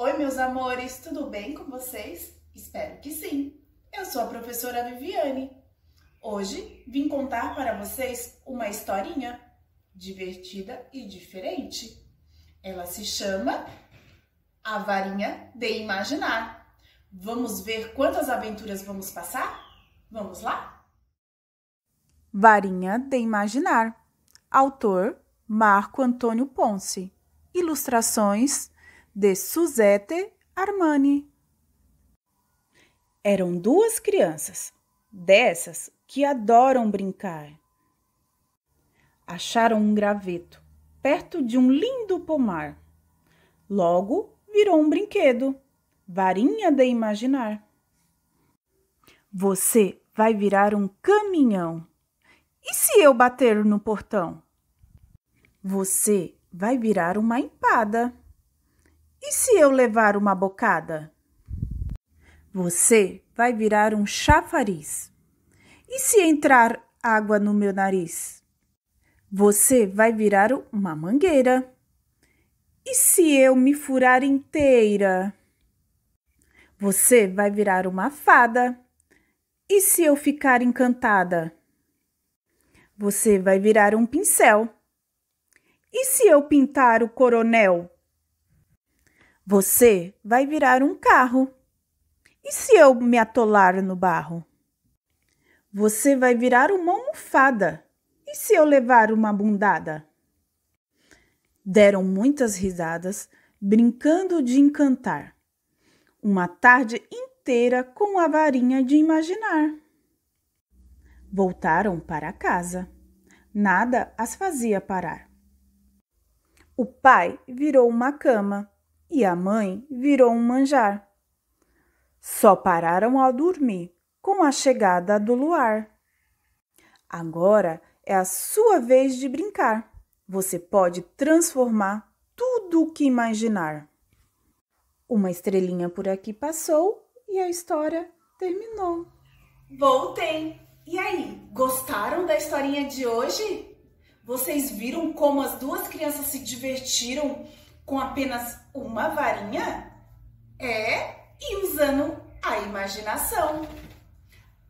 Oi, meus amores, tudo bem com vocês? Espero que sim! Eu sou a professora Viviane. Hoje vim contar para vocês uma historinha divertida e diferente. Ela se chama A Varinha de Imaginar. Vamos ver quantas aventuras vamos passar? Vamos lá? Varinha de Imaginar. Autor Marco Antônio Ponce. Ilustrações de Suzette Armani. Eram duas crianças, dessas que adoram brincar. Acharam um graveto perto de um lindo pomar. Logo virou um brinquedo, varinha de imaginar. Você vai virar um caminhão. E se eu bater no portão? Você vai virar uma empada. E se eu levar uma bocada? Você vai virar um chafariz. E se entrar água no meu nariz? Você vai virar uma mangueira. E se eu me furar inteira? Você vai virar uma fada. E se eu ficar encantada? Você vai virar um pincel. E se eu pintar o coronel? Você vai virar um carro. E se eu me atolar no barro? Você vai virar uma almofada. E se eu levar uma bundada? Deram muitas risadas, brincando de encantar. Uma tarde inteira com a varinha de imaginar. Voltaram para casa. Nada as fazia parar. O pai virou uma cama e a mãe virou um manjar. Só pararam ao dormir com a chegada do luar. Agora é a sua vez de brincar. Você pode transformar tudo o que imaginar. Uma estrelinha por aqui passou e a história terminou. Voltem! E aí, gostaram da historinha de hoje? Vocês viram como as duas crianças se divertiram com apenas uma varinha? É, e usando a imaginação.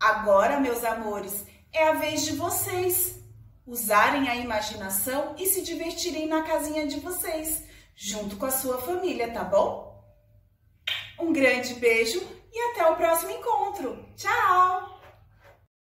Agora, meus amores, é a vez de vocês usarem a imaginação e se divertirem na casinha de vocês, junto com a sua família, tá bom? Um grande beijo e até o próximo encontro. Tchau!